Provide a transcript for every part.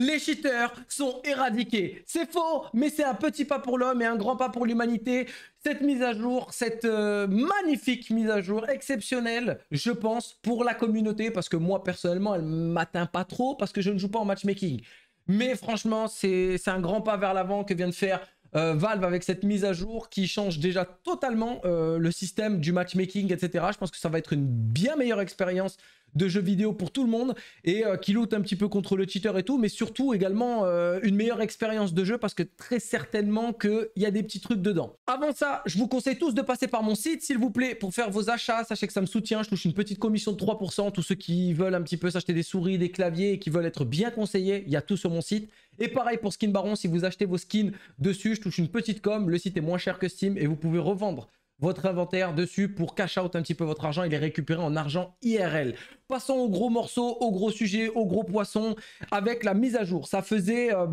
Les cheaters sont éradiqués. C'est faux, mais c'est un petit pas pour l'homme et un grand pas pour l'humanité. Cette mise à jour, cette euh, magnifique mise à jour, exceptionnelle, je pense, pour la communauté, parce que moi, personnellement, elle m'atteint pas trop, parce que je ne joue pas en matchmaking. Mais franchement, c'est un grand pas vers l'avant que vient de faire euh, Valve avec cette mise à jour qui change déjà totalement euh, le système du matchmaking, etc. Je pense que ça va être une bien meilleure expérience de jeux vidéo pour tout le monde et euh, qui lutte un petit peu contre le cheater et tout, mais surtout également euh, une meilleure expérience de jeu parce que très certainement qu'il y a des petits trucs dedans. Avant ça, je vous conseille tous de passer par mon site, s'il vous plaît, pour faire vos achats. Sachez que ça me soutient, je touche une petite commission de 3%. Tous ceux qui veulent un petit peu s'acheter des souris, des claviers et qui veulent être bien conseillés, il y a tout sur mon site. Et pareil pour Skin Baron, si vous achetez vos skins dessus, je touche une petite com. Le site est moins cher que Steam et vous pouvez revendre votre inventaire dessus pour cash out un petit peu votre argent et les récupérer en argent IRL. Passons au gros morceau, au gros sujet, au gros poisson avec la mise à jour. Ça faisait... Euh,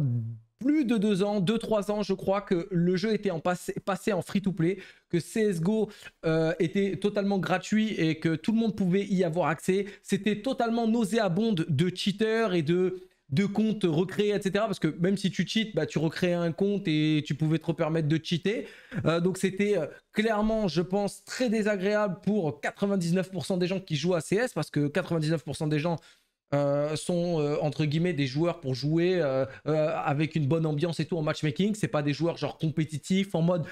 plus de deux ans, deux, trois ans, je crois que le jeu était passé, en free-to-play, que CSGO euh, était totalement gratuit et que tout le monde pouvait y avoir accès. C'était totalement nauséabonde de cheaters et de de comptes recréés, etc. Parce que même si tu cheats, bah, tu recréais un compte et tu pouvais te permettre de cheater. Euh, donc c'était euh, clairement, je pense, très désagréable pour 99% des gens qui jouent à CS, parce que 99% des gens euh, sont entre guillemets des joueurs pour jouer avec une bonne ambiance et tout en matchmaking. C'est pas des joueurs genre compétitifs en mode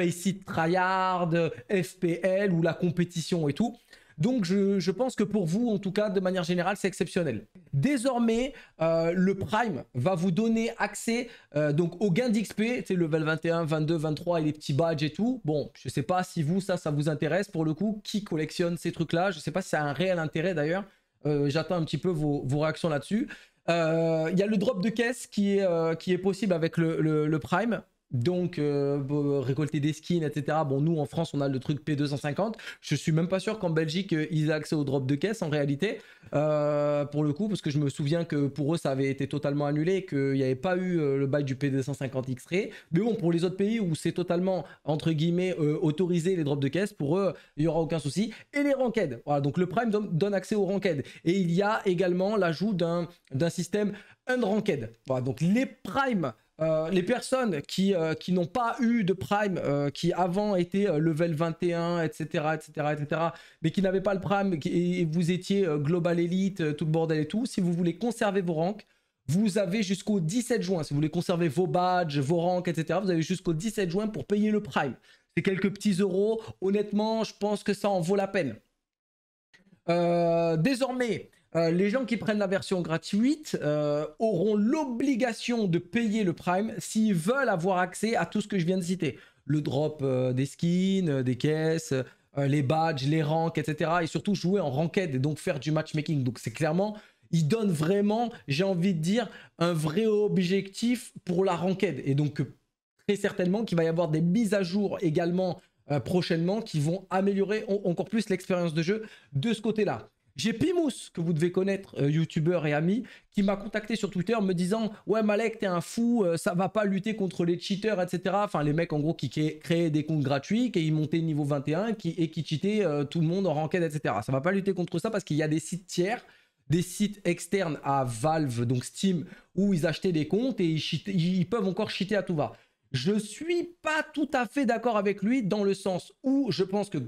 face tryhard, FPL ou la compétition et tout. Donc je, pense que pour vous, en tout cas, de manière générale, c'est exceptionnel. Désormais, euh, le Prime va vous donner accès euh, donc au gain d'XP, c'est level 21, 22, 23 et les petits badges et tout. Bon, je ne sais pas si vous, ça, ça vous intéresse pour le coup. Qui collectionne ces trucs-là Je sais pas si ça a un réel intérêt d'ailleurs. Euh, j'attends un petit peu vos, réactions là-dessus. Il y a le drop de caisse qui est, possible avec le, le Prime donc, euh, récolter des skins, etc. Bon, nous en France, on a le truc P250. Je suis même pas sûr qu'en Belgique, euh, ils aient accès aux drops de caisse en réalité. Euh, pour le coup, parce que je me souviens que pour eux, ça avait été totalement annulé, qu'il n'y avait pas eu le bail du P250 X-Ray. Mais bon, pour les autres pays où c'est totalement, entre guillemets, autorisé les drops de caisse, pour eux, il n'y aura aucun souci. Et les ranked. Voilà, donc le Prime donne accès aux ranked. Et il y a également l'ajout d'un système un ranked Voilà, donc les primes euh, les personnes euh, qui, n'ont pas eu de prime, euh, qui avant étaient level 21, etc., etc., etc., mais qui n'avaient pas le prime et, vous étiez global elite, tout le bordel et tout, si vous voulez conserver vos ranks, vous avez jusqu'au 17 juin. Si vous voulez conserver vos badges, vos ranks, etc., vous avez jusqu'au 17 juin pour payer le prime. C'est quelques petits euros. Honnêtement, je pense que ça en vaut la peine. désormais, euh, les gens qui prennent la version gratuite euh, auront l'obligation de payer le Prime s'ils veulent avoir accès à tout ce que je viens de citer. Le drop euh, des skins, des caisses, les badges, les ranks, etc. Et surtout jouer en ranked et donc faire du matchmaking. Donc c'est clairement, ils donnent vraiment, j'ai envie de dire, un vrai objectif pour la ranked. Et donc très certainement qu'il va y avoir des mises à jour également prochainement qui vont améliorer encore plus l'expérience de jeu de ce côté-là. J'ai Pimous, que vous devez connaître, euh, youtubeur et ami, qui m'a contacté sur Twitter me disant Ouais, Malek, t'es un fou, euh, ça va pas lutter contre les cheaters, etc. Enfin, les mecs, en gros, qui créaient des comptes gratuits, qui montaient niveau 21 qui, et qui cheataient euh, tout le monde en ranked, etc. Ça va pas lutter contre ça parce qu'il y a des sites tiers des sites externes à Valve, donc Steam, où ils achetaient des comptes et ils, peuvent encore cheater à tout va. Je ne suis pas tout à fait d'accord avec lui dans le sens où je pense que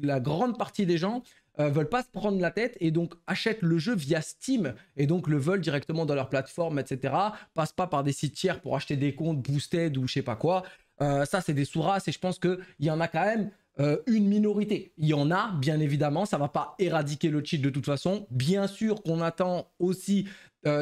la grande partie des gens euh, veulent pas se prendre la tête et donc achètent le jeu via Steam et donc le veulent directement dans leur plateforme, etc. Passent pas par des sites tiers pour acheter des comptes boosted ou je sais pas quoi. Euh, ça, c'est des sous-races et je pense qu'il y en a quand même euh, une minorité. Il y en a, bien évidemment, ça va pas éradiquer le cheat de toute façon. Bien sûr qu'on attend aussi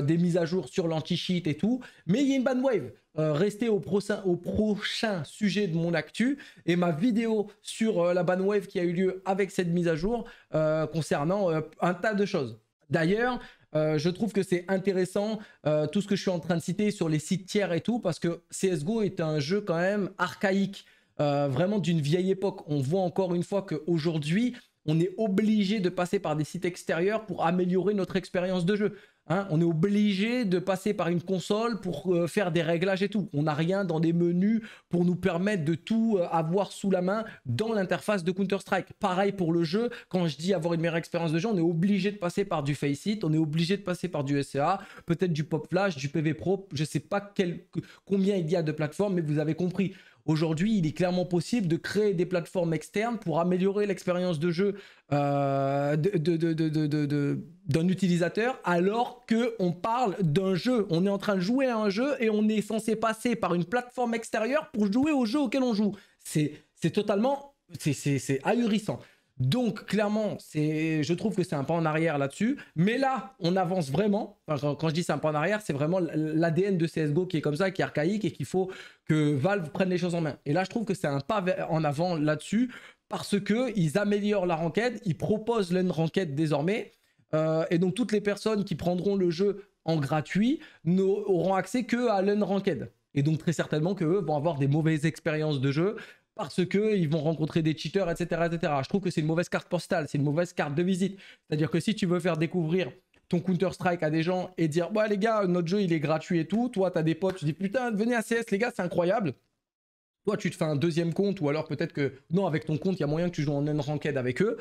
des mises à jour sur l'anti-cheat et tout, mais il y a une ban wave. Euh, rester au, prochain sujet de mon actu et ma vidéo sur euh, la ban wave qui a eu lieu avec cette mise à jour euh, concernant un tas de choses. D'ailleurs, je trouve que c'est intéressant tout ce que je suis en train de citer sur les sites tiers et tout parce que CSGO est un jeu quand même archaïque, vraiment d'une vieille époque. On voit encore une fois qu'aujourd'hui, on est obligé de passer par des sites extérieurs pour améliorer notre expérience de jeu. Hein, on est obligé de passer par une console pour euh, faire des réglages et tout. On n'a rien dans des menus pour nous permettre de tout euh, avoir sous la main dans l'interface de Counter-Strike. Pareil pour le jeu, quand je dis avoir une meilleure expérience de jeu, on est obligé de passer par du Face on est obligé de passer par du SCA, peut-être du Pop Flash, du PV Pro, je ne sais pas combien il y a de plateformes, mais vous avez compris. Aujourd'hui, il est clairement possible de créer des plateformes externes pour améliorer l'expérience de jeu euh, d'un utilisateur, alors que parle d'un jeu. On est en train de jouer à un jeu et on est censé passer par une plateforme extérieure pour jouer au jeu auquel on joue. C'est totalement c'est ahurissant. Donc clairement, je trouve que c'est un pas en arrière là-dessus. Mais là, on avance vraiment. quand, je dis c'est un pas en arrière, c'est vraiment l'ADN de CSGO qui est comme ça, qui est archaïque et qu'il faut que Valve prenne les choses en main. Et là, je trouve que c'est un pas en avant là-dessus parce qu'ils améliorent la ranked, ils proposent l'end ranked désormais. Euh, et donc toutes les personnes qui prendront le jeu en gratuit n'auront accès que à l'un ranked. Et donc très certainement qu'eux vont avoir des mauvaises expériences de jeu, parce qu'ils vont rencontrer des cheaters, etc., etc. Je trouve que c'est une mauvaise carte postale, c'est une mauvaise carte de visite. C'est-à-dire que si tu veux faire découvrir ton Counter-Strike à des gens et dire Ouais, bah, les gars, notre jeu il est gratuit et tout, toi as des potes, tu dis putain, venez à CS les gars, c'est incroyable. Toi tu te fais un deuxième compte ou alors peut-être que non, avec ton compte, il y a moyen que tu joues en une ranked avec eux.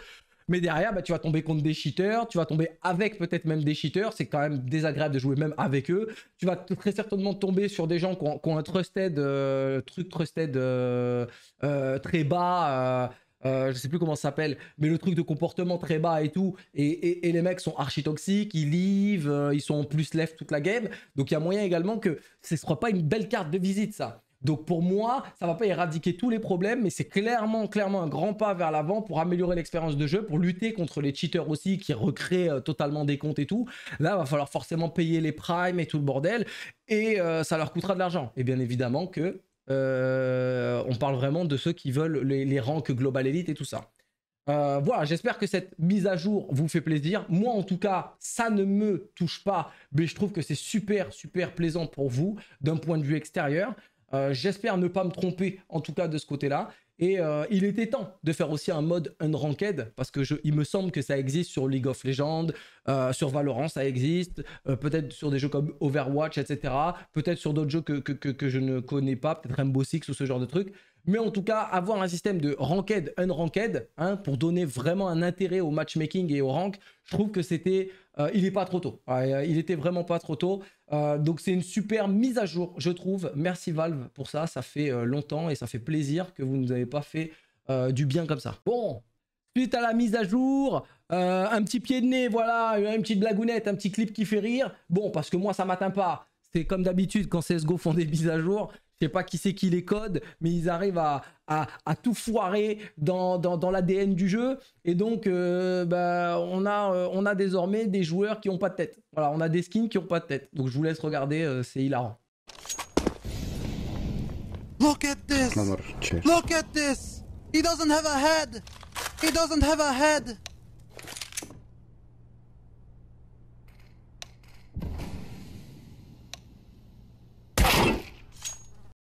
Mais derrière, bah, tu vas tomber contre des cheaters, tu vas tomber avec peut-être même des cheaters, c'est quand même désagréable de jouer même avec eux. Tu vas très certainement tomber sur des gens qui ont, un trusted, euh, truc trusted euh, euh, très bas. Euh, je sais plus comment ça s'appelle, mais le truc de comportement très bas et tout, et, les mecs sont archi toxiques, ils livrent, ils sont en plus left toute la game, donc il y a moyen également que ce ne soit pas une belle carte de visite ça. Donc pour moi, ça ne va pas éradiquer tous les problèmes, mais c'est clairement, clairement un grand pas vers l'avant pour améliorer l'expérience de jeu, pour lutter contre les cheaters aussi qui recréent euh, totalement des comptes et tout. Là, il va falloir forcément payer les primes et tout le bordel, et euh, ça leur coûtera de l'argent. Et bien évidemment que euh, on parle vraiment de ceux qui veulent les, ranks global elite et tout ça. voilà, j'espère que cette mise à jour vous fait plaisir. Moi, en tout cas, ça ne me touche pas, mais je trouve que c'est super, super plaisant pour vous d'un point de vue extérieur. Euh, j'espère ne pas me tromper, en tout cas de ce côté-là. Et euh, il était temps de faire aussi un mode unranked, parce que il me semble que ça existe sur League of Legends, euh, sur Valorant ça existe, peut-être sur des jeux comme Overwatch, etc. Peut-être sur d'autres jeux que, que, que, que, je ne connais pas, peut-être Rainbow Six ou ce genre de truc. Mais en tout cas, avoir un système de ranked, unranked, hein, pour donner vraiment un intérêt au matchmaking et au rank, je trouve que c'était, euh, il n'est pas trop tôt. Euh, il était vraiment pas trop tôt. Euh, donc c'est une super mise à jour, je trouve. Merci Valve pour ça. Ça fait longtemps et ça fait plaisir que vous ne nous avez pas fait du bien comme ça. Bon, suite à la mise à jour, un petit pied de nez, voilà, une petite blagounette, un petit clip qui fait rire. Bon, parce que moi ça m'atteint pas. C'est comme d'habitude quand CSGO font des mises à jour. Je sais pas qui c'est qui les code, mais ils arrivent à, à, tout foirer dans, dans, dans l'ADN du jeu. Et donc, euh, bah, on, a, euh, on a désormais des joueurs qui n'ont pas de tête. Voilà, on a des skins qui n'ont pas de tête. Donc je vous laisse regarder, euh, c'est hilarant. Look at this! Look at this! He doesn't have a head! He doesn't have a head!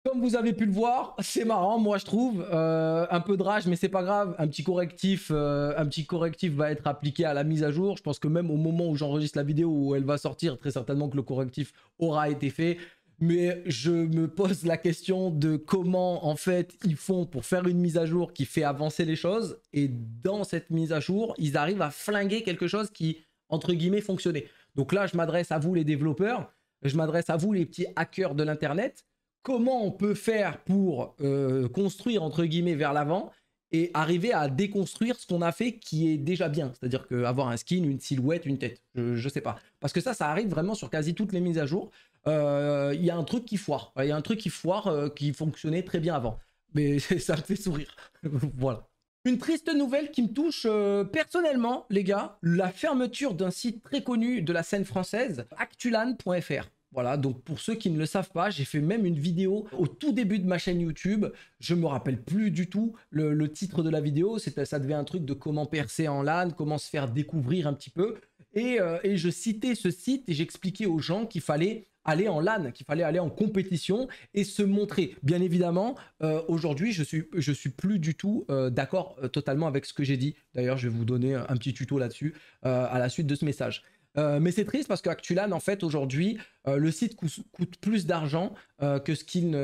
Comme vous avez pu le voir, c'est marrant, moi je trouve. Euh, un peu de rage, mais c'est pas grave. Un petit correctif, euh, un petit correctif va être appliqué à la mise à jour. Je pense que même au moment où j'enregistre la vidéo, où elle va sortir, très certainement que le correctif aura été fait. Mais je me pose la question de comment en fait ils font pour faire une mise à jour qui fait avancer les choses. Et dans cette mise à jour, ils arrivent à flinguer quelque chose qui, entre guillemets, fonctionnait. Donc là, je m'adresse à vous les développeurs, je m'adresse à vous les petits hackers de l'Internet comment on peut faire pour euh, construire, entre guillemets, vers l'avant et arriver à déconstruire ce qu'on a fait qui est déjà bien. C'est-à-dire qu'avoir un skin, une silhouette, une tête, je, ne sais pas. Parce que ça, ça arrive vraiment sur quasi toutes les mises à jour. Euh, il y a un truc qui foire. Il y a un truc qui foire euh, qui fonctionnait très bien avant. Mais ça me fait sourire. voilà. Une triste nouvelle qui me touche personnellement, les gars, la fermeture d'un site très connu de la scène française, actulan.fr. Voilà, donc pour ceux qui ne le savent pas, j'ai fait même une vidéo au tout début de ma chaîne YouTube. Je me rappelle plus du tout le, titre de la vidéo. C'était, ça devait un truc de comment percer en LAN, comment se faire découvrir un petit peu. Et, euh, et je citais ce site et j'expliquais aux gens qu'il fallait aller en LAN, qu'il fallait aller en compétition et se montrer. Bien évidemment, euh, aujourd'hui, je suis, je suis plus du tout euh, d'accord totalement avec ce que j'ai dit. D'ailleurs, je vais vous donner un petit tuto là-dessus à la suite de ce message. Euh, mais c'est triste parce qu'Actulan, en fait, aujourd'hui, euh, le site coûte, plus d'argent euh, que ce qu'il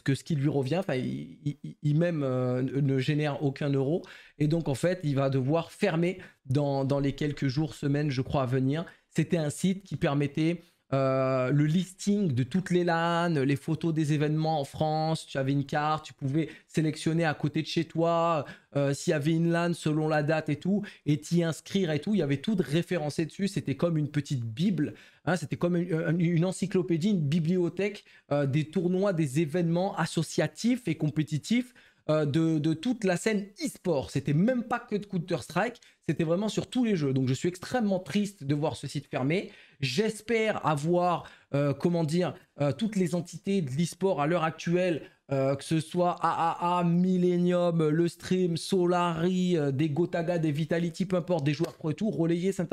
qui lui revient. Enfin, il, même ne génère aucun euro. Et donc, en fait, il va devoir fermer dans, dans les quelques jours, semaines, je crois, à venir. C'était un site qui permettait euh, le listing de toutes les LAN, les photos des événements en France. Tu avais une carte, tu pouvais sélectionner à côté de chez toi euh, s'il y avait une LAN selon la date et tout, et t'y inscrire et tout. Il y avait tout de référencé dessus. C'était comme une petite Bible. Hein. C'était comme une, encyclopédie, une bibliothèque euh, des tournois, des événements associatifs et compétitifs euh, de, toute la scène e-sport. C'était même pas que de Counter-Strike, c'était vraiment sur tous les jeux. Donc je suis extrêmement triste de voir ce site fermé. J'espère avoir, euh, comment dire, euh, toutes les entités de l'e-sport à l'heure actuelle euh, que ce soit AAA, Millennium, le stream, Solari, euh, des Gotaga, des Vitality, peu importe, des joueurs pro et tout, relayer cette,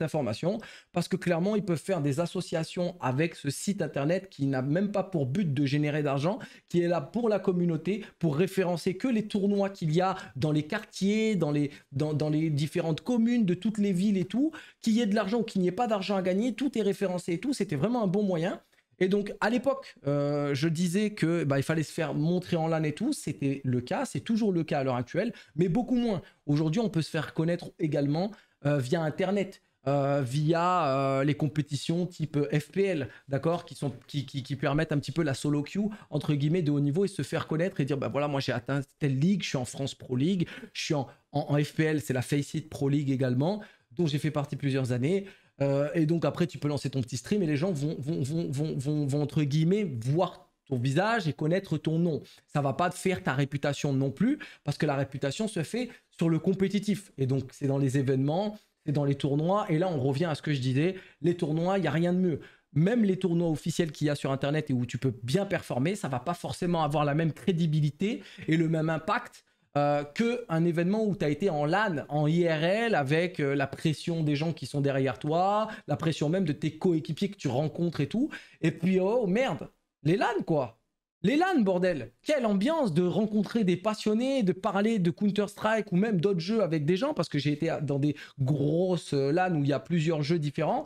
information parce que clairement, ils peuvent faire des associations avec ce site internet qui n'a même pas pour but de générer d'argent, qui est là pour la communauté, pour référencer que les tournois qu'il y a dans les quartiers, dans les, dans les différentes communes de toutes les villes et tout, qu'il y ait de l'argent ou qu'il n'y ait pas d'argent à gagner, tout est référencé et tout. C'était vraiment un bon moyen. Et donc, à l'époque, euh, je disais que bah, il fallait se faire montrer en LAN et tout. C'était le cas, c'est toujours le cas à l'heure actuelle, mais beaucoup moins. Aujourd'hui, on peut se faire connaître également euh, via Internet. Euh, via les compétitions type FPL, d'accord, qui, qui, permettent un petit peu la solo queue, entre guillemets, de haut niveau et se faire connaître et dire, bah voilà, moi j'ai atteint telle ligue, je suis en France Pro League, je suis en, en FPL, c'est la Faceit Pro League également, dont j'ai fait partie plusieurs années. Euh, et donc après, tu peux lancer ton petit stream et les gens vont, vont, vont, vont, vont entre guillemets, voir ton visage et connaître ton nom. Ça va pas faire ta réputation non plus, parce que la réputation se fait sur le compétitif. Et donc, c'est dans les événements, c'est dans les tournois. Et là, on revient à ce que je disais, les tournois, il n'y a rien de mieux. Même les tournois officiels qu'il y a sur Internet et où tu peux bien performer, ça va pas forcément avoir la même crédibilité et le même impact euh, qu'un événement où tu as été en LAN, en IRL, avec euh, la pression des gens qui sont derrière toi, la pression même de tes coéquipiers que tu rencontres et tout. Et puis, oh merde, les LAN quoi Les LAN, bordel Quelle ambiance de rencontrer des passionnés, de parler de Counter-Strike ou même d'autres jeux avec des gens, parce que j'ai été dans des grosses euh, LAN où il y a plusieurs jeux différents.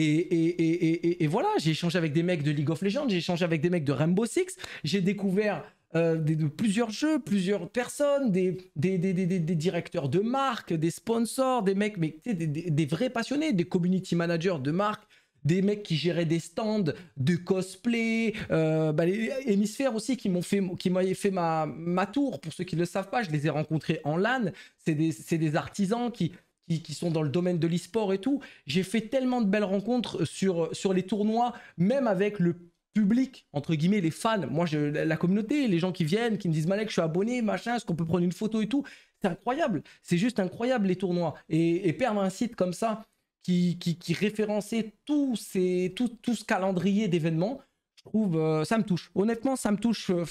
Et, et voilà, j'ai échangé avec des mecs de League of Legends, j'ai échangé avec des mecs de Rainbow Six, j'ai découvert euh, de plusieurs jeux, plusieurs personnes, des, des, directeurs de marque, des sponsors, des mecs, mais des, vrais passionnés, des community managers de marque, des mecs qui géraient des stands de cosplay, euh, bah, les hémisphères aussi qui m'ont fait, qui fait ma, ma tour. Pour ceux qui ne le savent pas, je les ai rencontrés en LAN. C'est des artisans qui, qui, sont dans le domaine de le et tout. J'ai fait tellement de belles rencontres sur, sur les tournois, même avec le public, entre guillemets, les fans, moi, je, la communauté, les gens qui viennent, qui me disent Malek, je suis abonné, machin, est-ce qu'on peut prendre une photo et tout C'est incroyable, c'est juste incroyable les tournois. Et, perdre un site comme ça, qui, qui, qui référençait tout, ces, tout, ce calendrier d'événements, je trouve, euh, ça me touche. Honnêtement, ça me touche euh,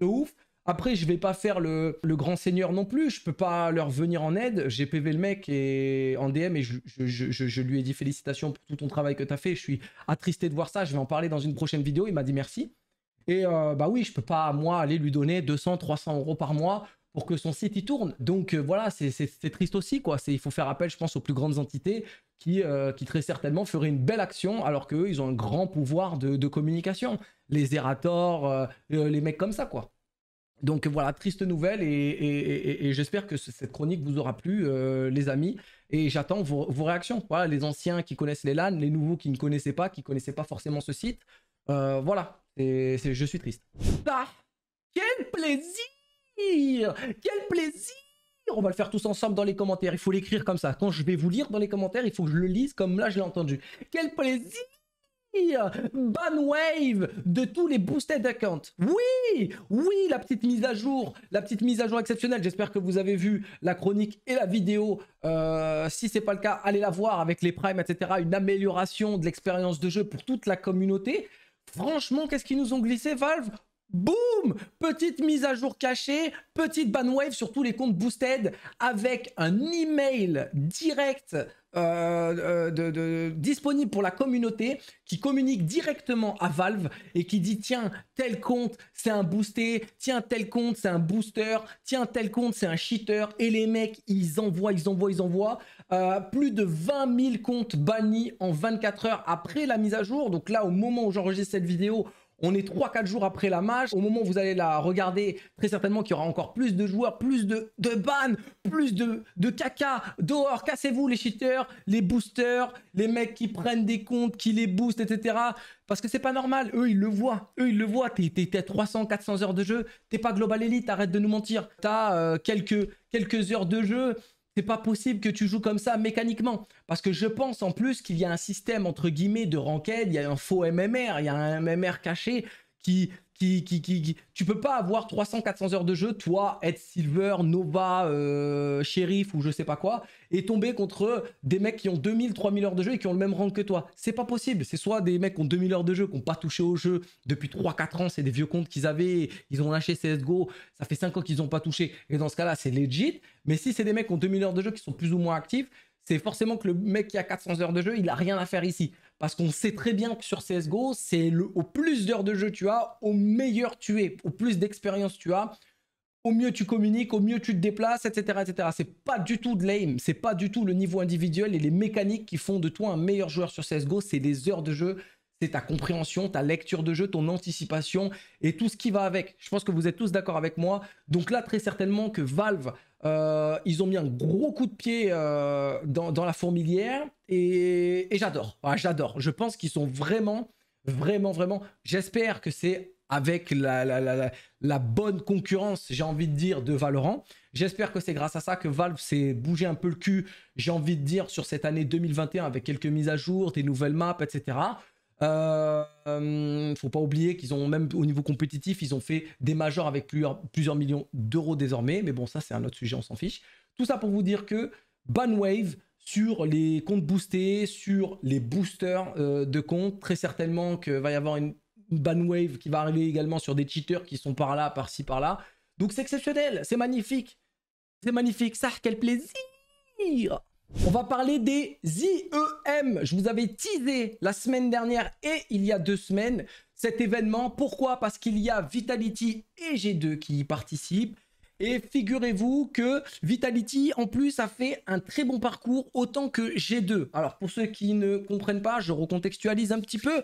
de ouf. Après, je vais pas faire le, grand seigneur non plus. Je peux pas leur venir en aide. J'ai PV le mec en DM et je, lui ai dit félicitations pour tout ton travail que tu as fait. Je suis attristé de voir ça. Je vais en parler dans une prochaine vidéo. Il m'a dit merci. Et euh, bah oui, je peux pas, moi, aller lui donner 200, 300 euros par mois pour que son site y tourne. Donc euh, voilà, c'est triste aussi, quoi. Il faut faire appel, je pense, aux plus grandes entités qui, euh, qui très certainement feraient une belle action alors qu'eux, ils ont un grand pouvoir de, communication. Les Erator, les mecs comme ça, quoi. Donc voilà, triste nouvelle et, j'espère que cette chronique vous aura plu, euh, les amis. Et j'attends vos, réactions. Voilà, les anciens qui connaissent les LAN, les nouveaux qui ne connaissaient pas, qui connaissaient pas forcément ce site. Euh, voilà, et je suis triste. Bah, quel plaisir Quel plaisir on va le faire tous ensemble dans les commentaires. Il faut l'écrire comme ça. Quand je vais vous lire dans les commentaires, il faut que je le lise comme là je l'ai entendu. Quel plaisir euh, ban wave de tous les boosted accounts. Oui, oui, la petite mise à jour, la petite mise à jour exceptionnelle. J'espère que vous avez vu la chronique et la vidéo. Euh, si c'est pas le cas, allez la voir avec les primes, etc. Une amélioration de l'expérience de jeu pour toute la communauté. Franchement, qu'est-ce qu'ils nous ont glissé, Valve Boum Petite mise à jour cachée, petite ban wave sur tous les comptes boosted avec un email direct euh, euh, disponible pour la communauté qui communique directement à Valve et qui dit tiens tel compte c'est un booster, tiens tel compte c'est un booster, tiens tel compte c'est un cheater et les mecs ils envoient, ils envoient, ils envoient euh, plus de 20 000 comptes bannis en 24 heures après la mise à jour. Donc là au moment où j'enregistre cette vidéo, on est 3-4 jours après la match. Au moment où vous allez la regarder, très certainement qu'il y aura encore plus de joueurs, plus de, de plus de, de caca. Dehors, cassez-vous les cheaters, les boosters, les mecs qui prennent des comptes, qui les boostent, etc. Parce que c'est pas normal. Eux, ils le voient. Eux, ils le voient. T'es à 300, 400 heures de jeu. T'es pas Global Elite. Arrête de nous mentir. T'as euh, quelques, quelques heures de jeu. C'est pas possible que tu joues comme ça mécaniquement. Parce que je pense en plus qu'il y a un système entre guillemets de ranked, il y a un faux MMR, il y a un MMR caché qui qui, Tu peux pas avoir 300-400 heures de jeu, toi, être Silver, Nova, euh, Sheriff ou je sais pas quoi, et tomber contre des mecs qui ont 2000-3000 heures de jeu et qui ont le même rang que toi. C'est pas possible. C'est soit des mecs qui ont 2000 heures de jeu, qui n'ont pas touché au jeu depuis 3-4 ans, c'est des vieux comptes qu'ils avaient, ils ont lâché CSGO, ça fait 5 ans qu'ils n'ont pas touché. Et dans ce cas-là, c'est legit. Mais si c'est des mecs qui ont 2000 heures de jeu, qui sont plus ou moins actifs, c'est forcément que le mec qui a 400 heures de jeu, il n'a rien à faire ici. Parce qu'on sait très bien que sur CSGO, c'est le, au plus d'heures de jeu tu as, au meilleur tu es, au plus d'expérience tu as, au mieux tu communiques, au mieux tu te déplaces, etc. etc. C'est pas du tout de l'aim, c'est pas du tout le niveau individuel et les mécaniques qui font de toi un meilleur joueur sur CSGO, c'est les heures de jeu, c'est ta compréhension, ta lecture de jeu, ton anticipation et tout ce qui va avec. Je pense que vous êtes tous d'accord avec moi. Donc là, très certainement que Valve, euh, ils ont mis un gros coup de pied euh, dans, la fourmilière et, j'adore. Ah, j'adore. Je pense qu'ils sont vraiment, vraiment, vraiment. J'espère que c'est avec la, la, bonne concurrence, j'ai envie de dire, de Valorant. J'espère que c'est grâce à ça que Valve s'est bougé un peu le cul, j'ai envie de dire, sur cette année 2021 avec quelques mises à jour, des nouvelles maps, etc. Euh, hum, faut pas oublier qu'ils ont même au niveau compétitif, ils ont fait des majors avec plusieurs, plusieurs millions d'euros désormais. Mais bon, ça c'est un autre sujet, on s'en fiche. Tout ça pour vous dire que Banwave sur les comptes boostés, sur les boosters euh, de comptes, très certainement qu'il va y avoir une, ban wave qui va arriver également sur des cheaters qui sont par là, par ci, par là. Donc c'est exceptionnel, c'est magnifique, c'est magnifique. Ça, quel plaisir! On va parler des IEM. Je vous avais teasé la semaine dernière et il y a deux semaines cet événement. Pourquoi Parce qu'il y a Vitality et G2 qui y participent. Et figurez-vous que Vitality, en plus, a fait un très bon parcours, autant que G2. Alors, pour ceux qui ne comprennent pas, je recontextualise un petit peu.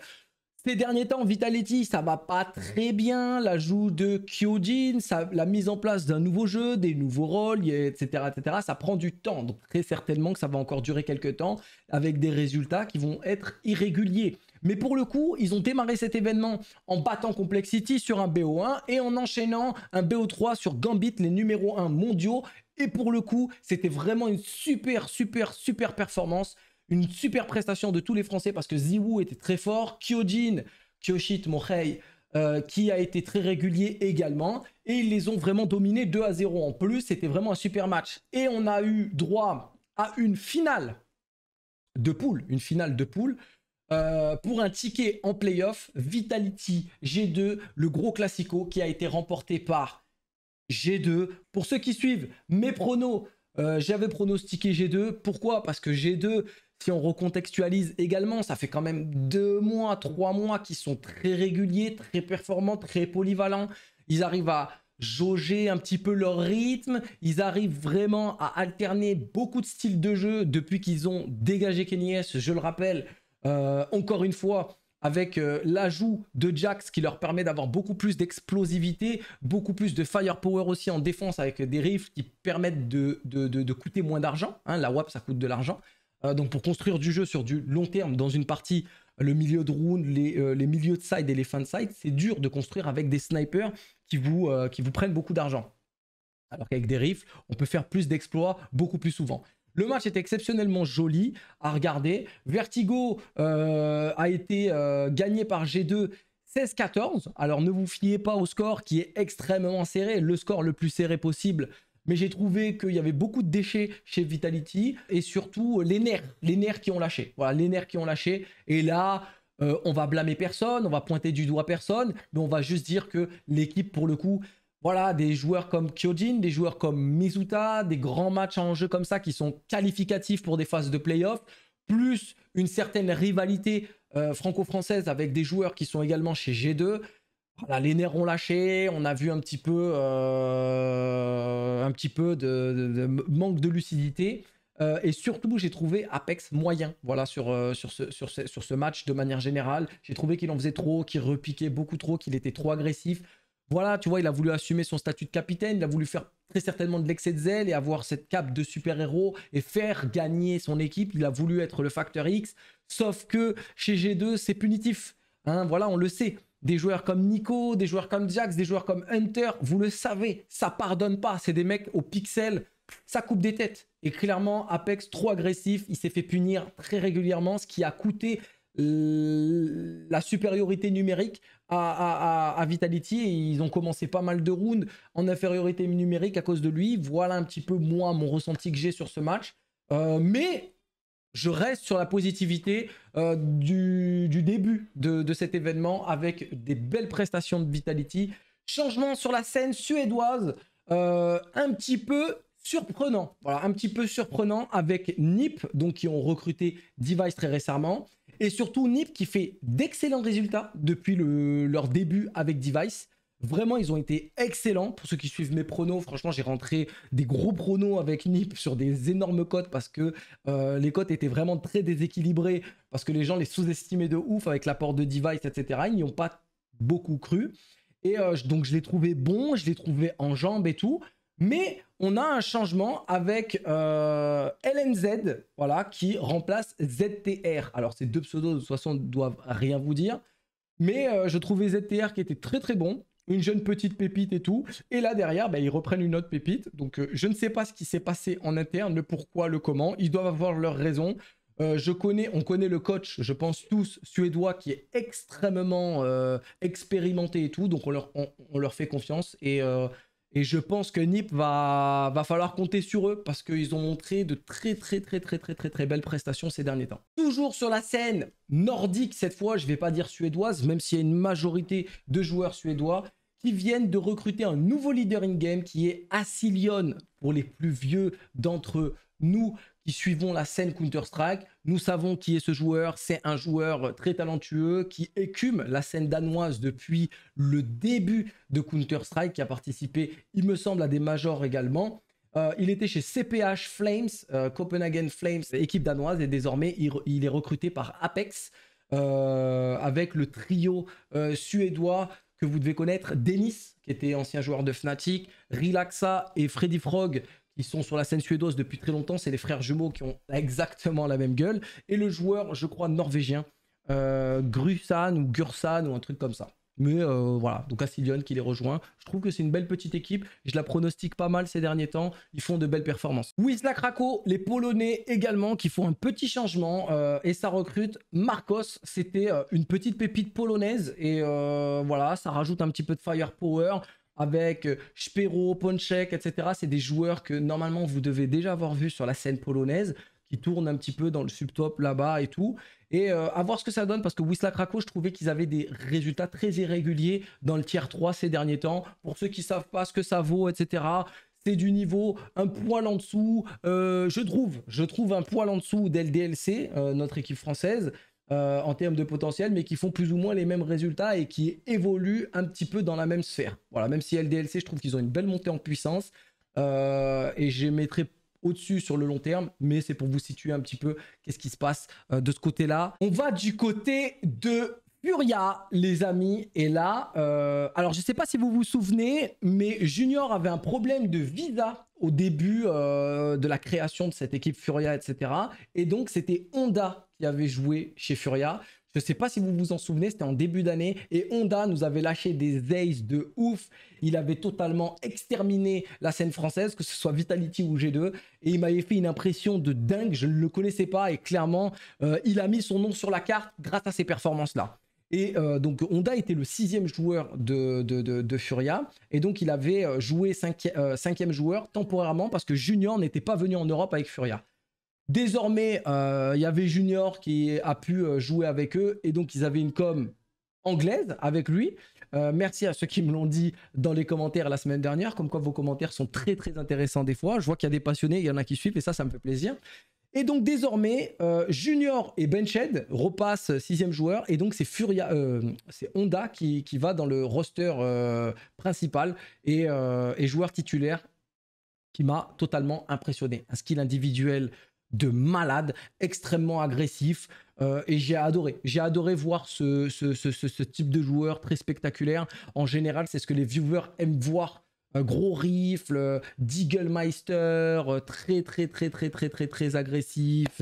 Ces derniers temps, Vitality, ça va pas très bien. L'ajout de Kyojin, la mise en place d'un nouveau jeu, des nouveaux rôles, etc., etc. Ça prend du temps. Donc très certainement que ça va encore durer quelques temps avec des résultats qui vont être irréguliers. Mais pour le coup, ils ont démarré cet événement en battant Complexity sur un BO1 et en enchaînant un BO3 sur Gambit, les numéros 1 mondiaux. Et pour le coup, c'était vraiment une super, super, super performance une super prestation de tous les Français parce que Ziwu était très fort, Kyojin, Kyoshit Mohei, euh, qui a été très régulier également. Et ils les ont vraiment dominés 2 à 0. En plus, c'était vraiment un super match. Et on a eu droit à une finale de poule, une finale de poule. Euh, pour un ticket en playoff, Vitality G2, le gros classico qui a été remporté par G2. Pour ceux qui suivent mes pronos, euh, j'avais pronostiqué G2. Pourquoi Parce que G2 si on recontextualise également, ça fait quand même deux mois, trois mois qui sont très réguliers, très performants, très polyvalents. Ils arrivent à jauger un petit peu leur rythme. Ils arrivent vraiment à alterner beaucoup de styles de jeu depuis qu'ils ont dégagé Kenny je le rappelle. Euh, encore une fois, avec euh, l'ajout de Jax qui leur permet d'avoir beaucoup plus d'explosivité, beaucoup plus de firepower aussi en défense avec des riffs qui permettent de, de, coûter moins d'argent. Hein. la WAP, ça coûte de l'argent. Euh, donc pour construire du jeu sur du long terme dans une partie, le milieu de round, euh, les, milieux de side et les fins de side, c'est dur de construire avec des snipers qui vous, euh, qui vous prennent beaucoup d'argent. Alors qu'avec des rifles, on peut faire plus d'exploits beaucoup plus souvent. Le match est exceptionnellement joli à regarder. Vertigo a été gagné par G2 16-14. Alors ne vous fiez pas au score qui est extrêmement serré. Le score le plus serré possible, mais j'ai trouvé qu'il y avait beaucoup de déchets chez Vitality et surtout euh, les nerfs, les nerfs qui ont lâché. Voilà, les nerfs qui ont lâché. Et là, euh, on va blâmer personne, on va pointer du doigt personne, mais on va juste dire que l'équipe, pour le coup, voilà, des joueurs comme Kyojin, des joueurs comme Mizuta, des grands matchs en jeu comme ça qui sont qualificatifs pour des phases de playoff, plus une certaine rivalité euh, franco-française avec des joueurs qui sont également chez G2. Oh les nerfs ont lâché, on a vu un petit peu, euh, un petit peu de, manque de lucidité. Euh, et surtout, j'ai trouvé Apex moyen voilà, sur, euh, sur, ce, sur, sur, ce, match de manière générale. J'ai trouvé qu'il en faisait trop, qu'il repiquait beaucoup trop, qu'il était trop agressif. Voilà, tu vois, il a voulu assumer son statut de capitaine, il a voulu faire très certainement de l'excès de zèle et avoir cette cape de super-héros et faire gagner son équipe. Il a voulu être le facteur X, sauf que chez G2, c'est punitif. Hein, voilà, on le sait. Des joueurs comme Nico, des joueurs comme Jax, des joueurs comme Hunter, vous le savez, ça pardonne pas. C'est des mecs au pixel, ça coupe des têtes. Et clairement, Apex, trop agressif, il s'est fait punir très régulièrement, ce qui a coûté la supériorité numérique à, Vitality ils ont commencé pas mal de rounds en infériorité numérique à cause de lui. Voilà un petit peu moi mon ressenti que j'ai sur ce match. Euh, mais je reste sur la positivité euh, du, début de, cet événement avec des belles prestations de Vitality. Changement sur la scène suédoise, euh, un petit peu surprenant. Voilà, un petit peu surprenant avec NIP, donc qui ont recruté Device très récemment. Et surtout NIP qui fait d'excellents résultats depuis leur début avec Device. Vraiment, ils ont été excellents. Pour ceux qui suivent mes pronos, franchement, j'ai rentré des gros pronos avec NIP sur des énormes cotes parce que euh, les cotes étaient vraiment très déséquilibrées, parce que les gens les sous-estimaient de ouf avec l'apport de Device, etc. Ils n'y ont pas beaucoup cru. Et euh, donc, je l'ai trouvé bon, je l'ai trouvé en jambes et tout. Mais on a un changement avec euh, LNZ, voilà, qui remplace ZTR. Alors, ces deux pseudos, de toute façon, ne doivent rien vous dire. Mais je trouvais ZTR qui était très très bon une jeune petite pépite et tout. Et là derrière, bah, ils reprennent une autre pépite. Donc euh, je ne sais pas ce qui s'est passé en interne, le pourquoi, le comment. Ils doivent avoir leurs raisons. Euh, je connais, on connaît le coach, je pense tous, suédois, qui est extrêmement euh, expérimenté et tout. Donc leur, on leur fait confiance. Et et je pense que Nip va, falloir compter sur eux parce qu'ils ont montré de très très très très très très très belles prestations ces derniers temps. Toujours sur la scène nordique cette fois, je ne vais pas dire suédoise, même s'il y a une majorité de joueurs suédois qui viennent de recruter un nouveau leader in-game qui est Asilion pour les plus vieux d'entre nous qui suivons la scène Counter-Strike, nous savons qui est ce joueur. C'est un joueur euh, très talentueux qui écume la scène danoise depuis le début de Counter-Strike, qui a participé, il me semble, à des majors également. Euh, il était chez CPH Flames, euh, Copenhagen Flames, équipe danoise, et désormais il, est recruté par Apex avec le trio suédois que vous devez connaître, Dennis, qui était ancien joueur de Fnatic, Relaxa et Freddy Frog, ils sont sur la scène suédoise depuis très longtemps. C'est les frères jumeaux qui ont exactement la même gueule. Et le joueur, je crois, norvégien, euh, Grusan ou Gursan ou un truc comme ça. Mais euh, voilà, donc Asilion qui les rejoint. Je trouve que c'est une belle petite équipe. Je la pronostique pas mal ces derniers temps. Ils font de belles performances. Wisla Krakow, les Polonais également, qui font un petit changement. Euh, et ça recrute Marcos. C'était euh, une petite pépite polonaise. Et voilà, ça rajoute un petit peu de firepower avec euh, Spero, Ponchek, etc. C'est des joueurs que normalement vous devez déjà avoir vus sur la scène polonaise, qui tournent un petit peu dans le subtop là-bas et tout. Et euh, à voir ce que ça donne, parce que Wisla Krakow, je trouvais qu'ils avaient des résultats très irréguliers dans le tier 3 ces derniers temps. Pour ceux qui ne savent pas ce que ça vaut, etc. C'est du niveau un poil en dessous, euh, je trouve, je trouve un poil en dessous d'LDLC, notre équipe française. Euh, en termes de potentiel, mais qui font plus ou moins les mêmes résultats et qui évoluent un petit peu dans la même sphère. Voilà, même si LDLC, je trouve qu'ils ont une belle montée en puissance euh, et je mettrai au-dessus sur le long terme, mais c'est pour vous situer un petit peu qu'est-ce qui se passe euh, de ce côté-là. On va du côté de Furia, les amis, est là. Euh, alors, je ne sais pas si vous vous souvenez, mais Junior avait un problème de visa au début euh, de la création de cette équipe Furia, etc. Et donc, c'était Honda qui avait joué chez Furia. Je ne sais pas si vous vous en souvenez, c'était en début d'année. Et Honda nous avait lâché des aces de ouf. Il avait totalement exterminé la scène française, que ce soit Vitality ou G2. Et il m'avait fait une impression de dingue. Je ne le connaissais pas. Et clairement, euh, il a mis son nom sur la carte grâce à ces performances-là. Et euh, donc Honda était le sixième joueur de, Furia. Et donc il avait euh, joué euh, cinquième joueur temporairement parce que Junior n'était pas venu en Europe avec Furia. Désormais, il y avait Junior qui a pu jouer avec eux. Et donc ils avaient une com anglaise avec lui. merci à ceux qui me l'ont dit dans les commentaires la semaine dernière, comme quoi vos commentaires sont très très intéressants des fois. Je vois qu'il y a des passionnés, il y en a qui suivent et ça, ça me fait plaisir. Et donc désormais, euh, Junior et Benched repassent sixième joueur. Et donc c'est Furia, euh, c'est Honda qui, va dans le roster euh, principal et, joueur titulaire qui m'a totalement impressionné. Un skill individuel de malade, extrêmement agressif. et j'ai adoré. J'ai adoré voir ce, ce, type de joueur très spectaculaire. En général, c'est ce que les viewers aiment voir euh, gros rifle, euh, Deaglemeister, euh, très très très très très très très agressif.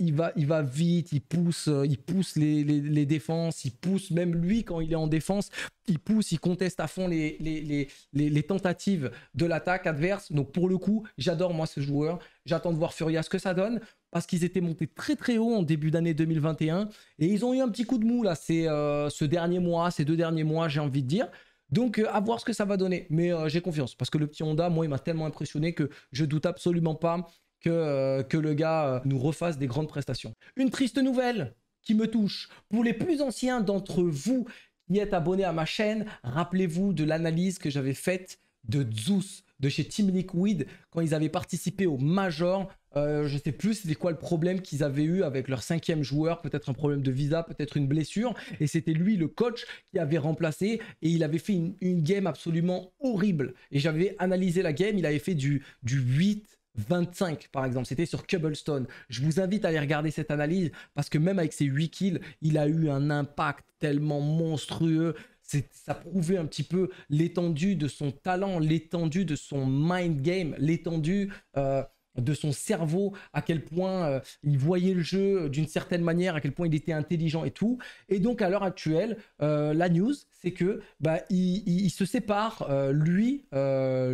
il va il va vite, il pousse, il pousse les, les, défenses, il pousse même lui quand il est en défense, il pousse, il conteste à fond les, les, les tentatives de l'attaque adverse. Donc pour le coup, j'adore moi ce joueur. J'attends de voir Furia ce que ça donne parce qu'ils étaient montés très très haut en début d'année 2021 et ils ont eu un petit coup de mou là c'est ce dernier mois, ces deux derniers mois, j'ai envie de dire. Donc, euh, à voir ce que ça va donner. Mais euh, j'ai confiance parce que le petit Honda, moi, il m'a tellement impressionné que je doute absolument pas que, euh, que le gars nous refasse des grandes prestations. Une triste nouvelle qui me touche. Pour les plus anciens d'entre vous qui êtes abonnés à ma chaîne, rappelez-vous de l'analyse que j'avais faite de Zeus de chez Team Liquid quand ils avaient participé au Major je euh, je sais plus c'était quoi le problème qu'ils avaient eu avec leur cinquième joueur, peut-être un problème de visa, peut-être une blessure. Et c'était lui, le coach, qui avait remplacé et il avait fait une, game absolument horrible. Et j'avais analysé la game, il avait fait du, du 8. 25 par exemple, c'était sur Cobblestone. Je vous invite à aller regarder cette analyse parce que même avec ses 8 kills, il a eu un impact tellement monstrueux ça prouvait un petit peu l'étendue de son talent, l'étendue de son mind game, l'étendue euh, de son cerveau, à quel point euh, il voyait le jeu d'une certaine manière, à quel point il était intelligent et tout. Et donc à l'heure actuelle, euh, la news, c'est que bah, il, se sépare, euh, lui,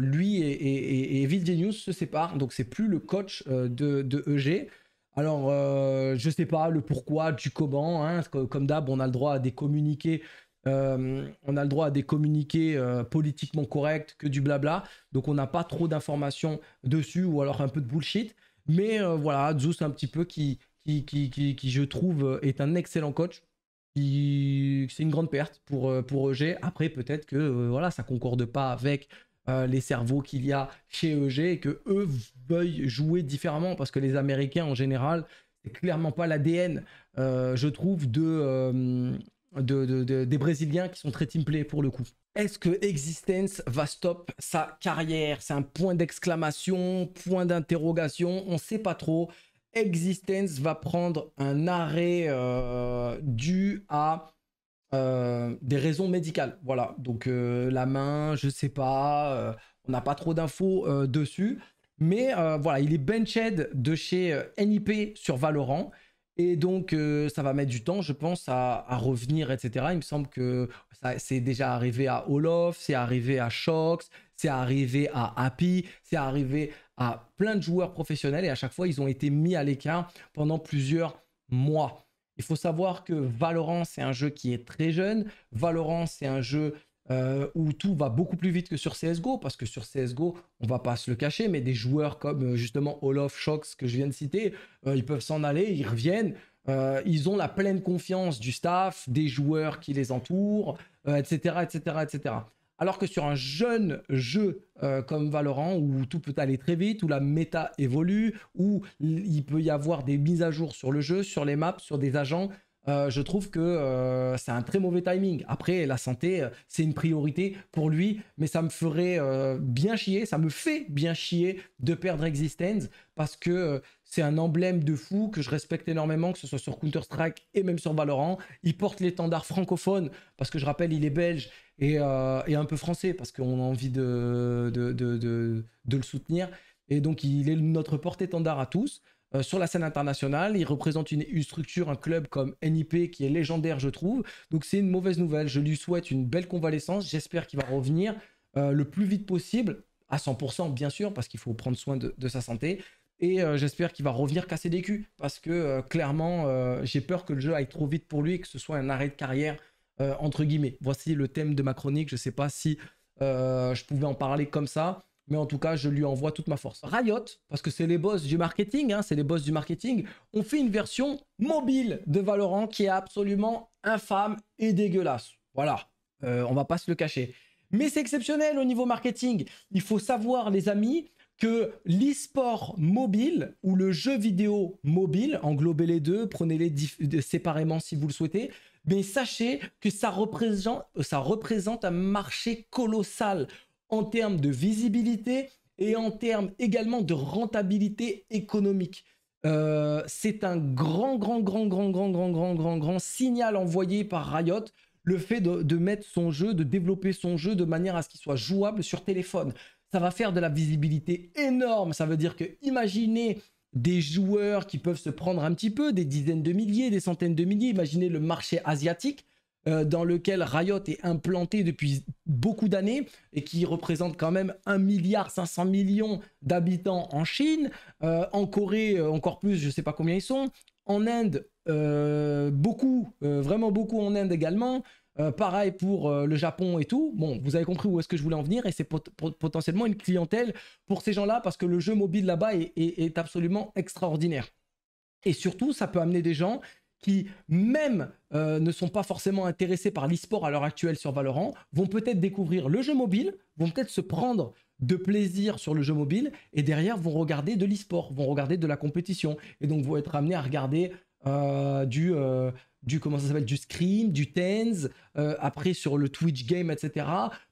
lui et, et, se séparent, donc c'est plus le coach de, de, EG. Alors, je sais pas le pourquoi, du comment, hein, comme d'hab, on a le droit à des communiqués euh, on a le droit à des communiqués euh, politiquement corrects, que du blabla. Donc on n'a pas trop d'informations dessus ou alors un peu de bullshit. Mais euh, voilà, Zeus un petit peu qui, qui, qui, qui, je trouve est un excellent coach. C'est une grande perte pour, pour EG. Après, peut-être que voilà, ça concorde pas avec les cerveaux qu'il y a chez EG et que eux veuillent jouer différemment parce que les Américains en général, c'est clairement pas l'ADN, je trouve, de des Brésiliens qui sont très teamplay pour le coup. Est-ce que Existence va stop sa carrière C'est un point d'exclamation, point d'interrogation, on ne sait pas trop. Existence va prendre un arrêt euh, dû à euh, des raisons médicales. Voilà, donc euh, la main, je ne sais pas, on n'a pas trop d'infos dessus. Mais voilà, il est benched de chez NIP sur Valorant. Et donc, euh, ça va mettre du temps, je pense, à, à revenir, etc. Il me semble que c'est déjà arrivé à Olof, c'est arrivé à Shox, c'est arrivé à Happy, c'est arrivé à plein de joueurs professionnels. Et à chaque fois, ils ont été mis à l'écart pendant plusieurs mois. Il faut savoir que Valorant, c'est un jeu qui est très jeune. Valorant, c'est un jeu euh, où tout va beaucoup plus vite que sur CSGO, parce que sur CSGO, on va pas se le cacher, mais des joueurs comme euh, justement Olof, Shox que je viens de citer, euh, ils peuvent s'en aller, ils reviennent, ils ont la pleine confiance du staff, des joueurs qui les entourent, etc., etc., etc. Alors que sur un jeune jeu comme Valorant, où tout peut aller très vite, où la méta évolue, où il peut y avoir des mises à jour sur le jeu, sur les maps, sur des agents, euh, je trouve que euh, c'est un très mauvais timing. Après, la santé, euh, c'est une priorité pour lui, mais ça me ferait bien chier, ça me fait bien chier de perdre Existence parce que c'est un emblème de fou que je respecte énormément, que ce soit sur Counter-Strike et même sur Valorant. Il porte l'étendard francophone parce que je rappelle, il est belge et, un peu français parce qu'on a envie de le soutenir. Et donc, il est notre porte-étendard à tous. Euh, sur la scène internationale. Il représente une, structure, un club comme NIP qui est légendaire, je trouve. Donc c'est une mauvaise nouvelle. Je lui souhaite une belle convalescence. J'espère qu'il va revenir euh, le plus vite possible, à 100% bien sûr, parce qu'il faut prendre soin de, sa santé. Et euh, j'espère qu'il va revenir casser des culs, parce que clairement, j'ai peur que le jeu aille trop vite pour lui que ce soit un arrêt de carrière, entre guillemets. Voici le thème de ma chronique. Je ne sais pas si je pouvais en parler comme ça. Mais en tout cas, je lui envoie toute ma force. Riot, parce que c'est les boss du marketing, hein, c'est les boss du marketing, ont fait une version mobile de Valorant qui est absolument infâme et dégueulasse. Voilà, on euh, on va pas se le cacher. Mais c'est exceptionnel au niveau marketing. Il faut savoir, les amis, que l'e-sport mobile ou le jeu vidéo mobile, englobez les deux, prenez-les séparément si vous le souhaitez, mais sachez que ça représente un marché colossal en termes de visibilité et en termes également de rentabilité économique. Euh, c'est un grand, grand, grand, grand, grand, grand, grand, grand, grand signal envoyé par Riot, le fait de, de mettre son jeu, de développer son jeu de manière à ce qu'il soit jouable sur téléphone. Ça va faire de la visibilité énorme. Ça veut dire que, imaginez des joueurs qui peuvent se prendre un petit peu, des dizaines de milliers, des centaines de milliers. Imaginez le marché asiatique euh, dans lequel Riot est implanté depuis beaucoup d'années et qui représente quand même 1,5 milliard millions d'habitants en Chine, euh, en Corée euh, encore plus, je ne sais pas combien ils sont, en Inde beaucoup, vraiment beaucoup en Inde également. pareil pour le Japon et tout. Bon, vous avez compris où est-ce que je voulais en venir et c'est potentiellement une clientèle pour ces gens-là parce que le jeu mobile là-bas est absolument extraordinaire. Et surtout, ça peut amener des gens qui même euh, ne sont pas forcément intéressés par l'e-sport à l'heure actuelle sur Valorant, vont peut-être découvrir le jeu mobile, vont peut-être se prendre de plaisir sur le jeu mobile, et derrière vont regarder de l'e-sport, vont regarder de la compétition, et donc vont être amenés à regarder euh, euh, du, comment ça s'appelle, du Scream, du Tens, après sur le Twitch game, etc.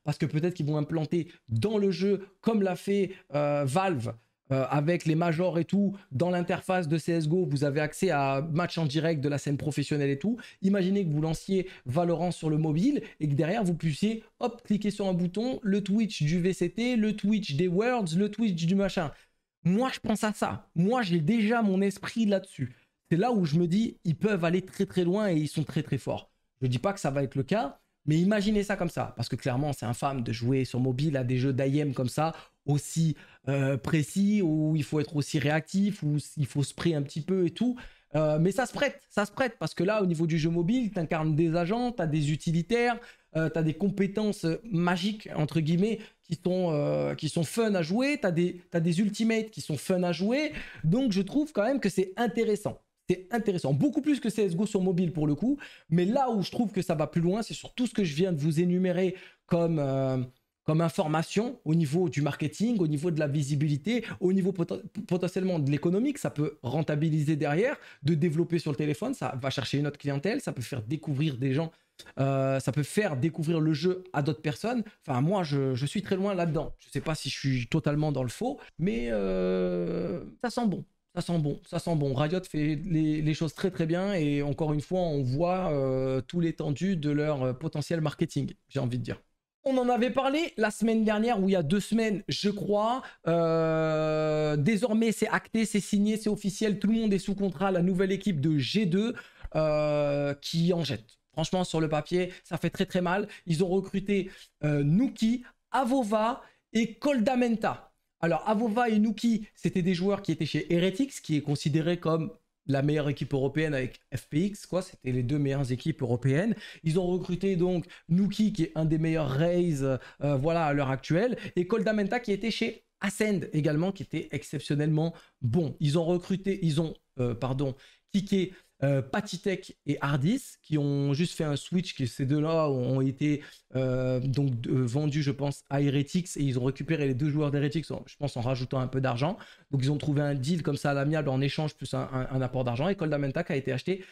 Parce que peut-être qu'ils vont implanter dans le jeu, comme l'a fait Valve, euh, avec les majors et tout, dans l'interface de CSGO, vous avez accès à match en direct de la scène professionnelle et tout. Imaginez que vous lanciez Valorant sur le mobile et que derrière vous puissiez, hop, cliquer sur un bouton, le Twitch du VCT, le Twitch des Worlds, le Twitch du machin. Moi, je pense à ça. Moi, j'ai déjà mon esprit là-dessus. C'est là où je me dis, ils peuvent aller très très loin et ils sont très très forts. Je ne dis pas que ça va être le cas, mais imaginez ça comme ça. Parce que clairement, c'est infâme de jouer sur mobile à des jeux d'IM comme ça aussi euh, précis, où il faut être aussi réactif, où il faut se prêter un petit peu et tout. Euh, mais ça se prête, ça se prête, parce que là, au niveau du jeu mobile, tu incarnes des agents, tu as des utilitaires, euh, tu as des compétences magiques, entre guillemets, qui sont, qui sont fun à jouer, tu as des, as des ultimates qui sont fun à jouer, donc je trouve quand même que c'est intéressant. C'est intéressant, beaucoup plus que CSGO sur mobile pour le coup, mais là où je trouve que ça va plus loin, c'est sur tout ce que je viens de vous énumérer comme comme information au niveau du marketing, au niveau de la visibilité, au niveau potentiellement de l'économique. Ça peut rentabiliser derrière, de développer sur le téléphone, ça va chercher une autre clientèle, ça peut faire découvrir des gens, euh, ça peut faire découvrir le jeu à d'autres personnes. Enfin, moi, je, suis très loin là-dedans. Je ne sais pas si je suis totalement dans le faux, mais euh, ça sent bon. Ça sent bon, ça sent bon. Riot fait les, choses très très bien et encore une fois, on voit euh, tout l'étendue de leur potentiel marketing, j'ai envie de dire. On en avait parlé la semaine dernière ou il y a deux semaines, je crois. Euh, désormais, c'est acté, c'est signé, c'est officiel. Tout le monde est sous contrat. La nouvelle équipe de G2 euh, qui en jette. Franchement, sur le papier, ça fait très très mal. Ils ont recruté euh, Nuki, Avova et Coldamenta. Alors, Avova et Nuki, c'était des joueurs qui étaient chez Heretics, qui est considéré comme la meilleure équipe européenne avec FPX, quoi. C'était les deux meilleures équipes européennes. Ils ont recruté donc Nuki, qui est un des meilleurs Rays, euh, voilà, à l'heure actuelle, et Coldamenta, qui était chez Ascend également, qui était exceptionnellement bon. Ils ont recruté, ils ont, euh, pardon, kické euh, Patitech et Hardis, qui ont juste fait un switch, ces deux-là ont été euh, donc vendus, je pense, à Heretics, et ils ont récupéré les deux joueurs d'Heretics, je pense, en rajoutant un peu d'argent. Donc ils ont trouvé un deal comme ça à l'amiable en échange, plus un, apport d'argent, et Coldamentak a été acheté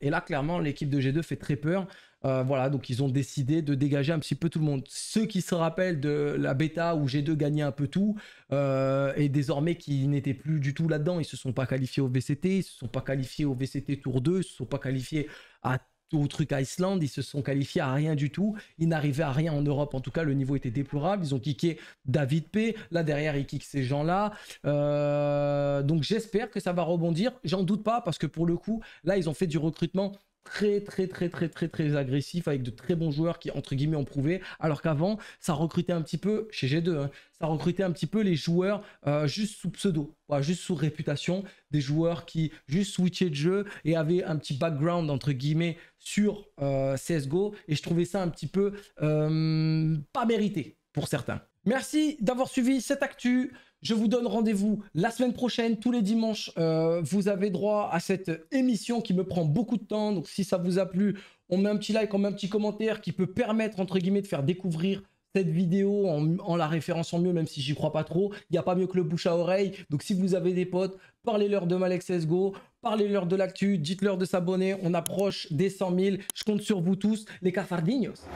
et là, clairement, l'équipe de G2 fait très peur. Euh, voilà, donc ils ont décidé de dégager un petit peu tout le monde. Ceux qui se rappellent de la bêta où G2 gagnait un peu tout, euh, et désormais qui n'étaient plus du tout là-dedans, ils se sont pas qualifiés au VCT, ils se sont pas qualifiés au VCT Tour 2, ils se sont pas qualifiés à au truc Islande, ils se sont qualifiés à rien du tout, ils n'arrivaient à rien en Europe, en tout cas le niveau était déplorable, ils ont kické David P, là derrière ils kickent ces gens-là, euh, donc j'espère que ça va rebondir, j'en doute pas parce que pour le coup, là ils ont fait du recrutement très très très très très très agressif avec de très bons joueurs qui entre guillemets ont prouvé alors qu'avant ça recrutait un petit peu chez G2 hein, ça recrutait un petit peu les joueurs euh, juste sous pseudo juste sous réputation des joueurs qui juste switchaient de jeu et avaient un petit background entre guillemets sur euh, CSGO et je trouvais ça un petit peu euh, pas mérité pour certains merci d'avoir suivi cette actu je vous donne rendez-vous la semaine prochaine. Tous les dimanches, euh, vous avez droit à cette émission qui me prend beaucoup de temps. Donc si ça vous a plu, on met un petit like, on met un petit commentaire qui peut permettre, entre guillemets, de faire découvrir cette vidéo en, la référençant mieux, même si j'y crois pas trop. Il n'y a pas mieux que le bouche à oreille. Donc si vous avez des potes, parlez-leur de Malex Go, parlez-leur de l'actu, dites-leur de s'abonner. On approche des 100 000. Je compte sur vous tous, les Cafardinos.